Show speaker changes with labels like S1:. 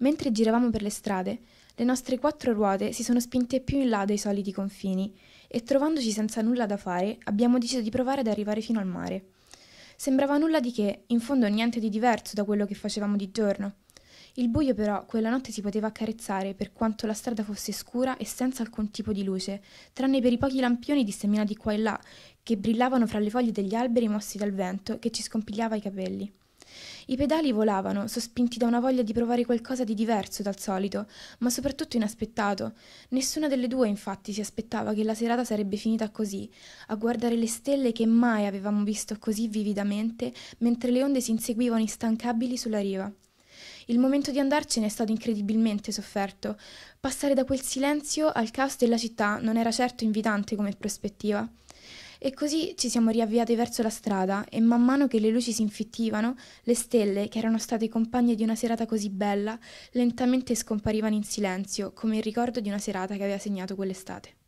S1: Mentre giravamo per le strade, le nostre quattro ruote si sono spinte più in là dei soliti confini e trovandoci senza nulla da fare, abbiamo deciso di provare ad arrivare fino al mare. Sembrava nulla di che, in fondo niente di diverso da quello che facevamo di giorno. Il buio però quella notte si poteva accarezzare per quanto la strada fosse scura e senza alcun tipo di luce, tranne per i pochi lampioni disseminati qua e là, che brillavano fra le foglie degli alberi mossi dal vento che ci scompigliava i capelli. I pedali volavano, sospinti da una voglia di provare qualcosa di diverso dal solito, ma soprattutto inaspettato. Nessuna delle due, infatti, si aspettava che la serata sarebbe finita così, a guardare le stelle che mai avevamo visto così vividamente, mentre le onde si inseguivano instancabili sulla riva. Il momento di andarcene è stato incredibilmente sofferto. Passare da quel silenzio al caos della città non era certo invitante come prospettiva. E così ci siamo riavviati verso la strada e man mano che le luci si infittivano, le stelle, che erano state compagne di una serata così bella, lentamente scomparivano in silenzio, come il ricordo di una serata che aveva segnato quell'estate.